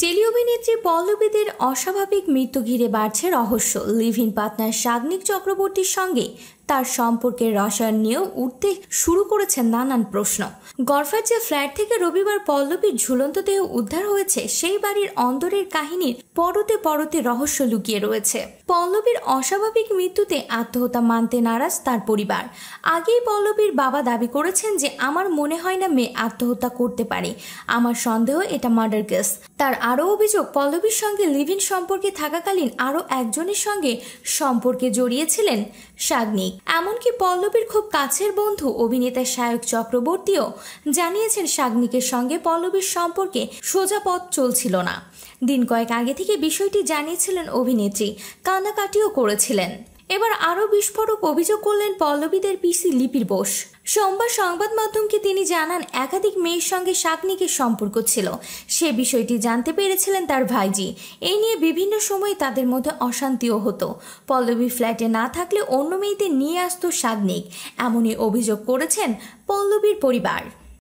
tele অভিনেত্রী পল্লবীদের অস্বাভাবিক মৃত্যু ঘিরে বাড়ছে রহস্য লিভিন পাটনার পার্টনার সাগ্নিক চক্রবর্তীর সঙ্গে তার সম্পর্কে রসায়ন নিয়েও উঠতে শুরু করেছে নানান প্রশ্ন গরফার যে ফ্ল্যাট থেকে রবিবার পল্লবীর ঝুলন্ত দেহ উদ্ধার হয়েছে সেই বাড়ির অন্দরের কাহিনীর পরতে পরতে রহস্য লুকিয়ে রয়েছে পল্লবীর অস্বাভাবিক মৃত্যুতে আত্মহত্যা মানতে নারাজ তার পরিবার আগেই পল্লবীর বাবা দাবি করেছেন যে আমার মনে হয় না মেয়ে আত্মহত্যা করতে পারে আমার সন্দেহ এটা মার্ডার কেস তার আরও অভিযোগ পল্লবীর সঙ্গে লিভিন সম্পর্কে থাকাকালীন আরও একজনের সঙ্গে সম্পর্কে জড়িয়েছিলেন সাগ্নিক এমনকি পল্লবীর খুব কাছের বন্ধু অভিনেতা সায়ক চক্রবর্তীও জানিয়েছেন সাগ্নিকের সঙ্গে পল্লবীর সম্পর্কে সোজা পথ চলছিল না দিন কয়েক আগে থেকে বিষয়টি জানিয়েছিলেন অভিনেত্রী কান্নাকাটিও করেছিলেন এবার আরও বিস্ফোরক অভিযোগ করলেন পল্লবীদের পিসি লিপির বোস সোমবার সংবাদ মাধ্যমকে তিনি জানান একাধিক মেয়ের সঙ্গে শাকনিকের সম্পর্ক ছিল সে বিষয়টি জানতে পেরেছিলেন তার ভাইজি এই নিয়ে বিভিন্ন সময়ে তাদের মধ্যে অশান্তিও হতো পল্লবী ফ্ল্যাটে না থাকলে অন্য মেয়েদের নিয়ে আসতো শাকনিক এমনই অভিযোগ করেছেন পল্লবীর পরিবার